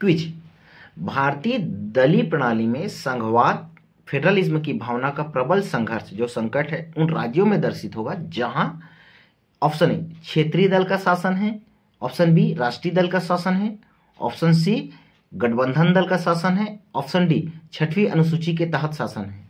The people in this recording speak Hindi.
क्विज भारतीय दलीय प्रणाली में संघवाद फेडरलिज्म की भावना का प्रबल संघर्ष जो संकट है उन राज्यों में दर्शित होगा जहां ऑप्शन ए क्षेत्रीय दल का शासन है ऑप्शन बी राष्ट्रीय दल का शासन है ऑप्शन सी गठबंधन दल का शासन है ऑप्शन डी छठवीं अनुसूची के तहत शासन है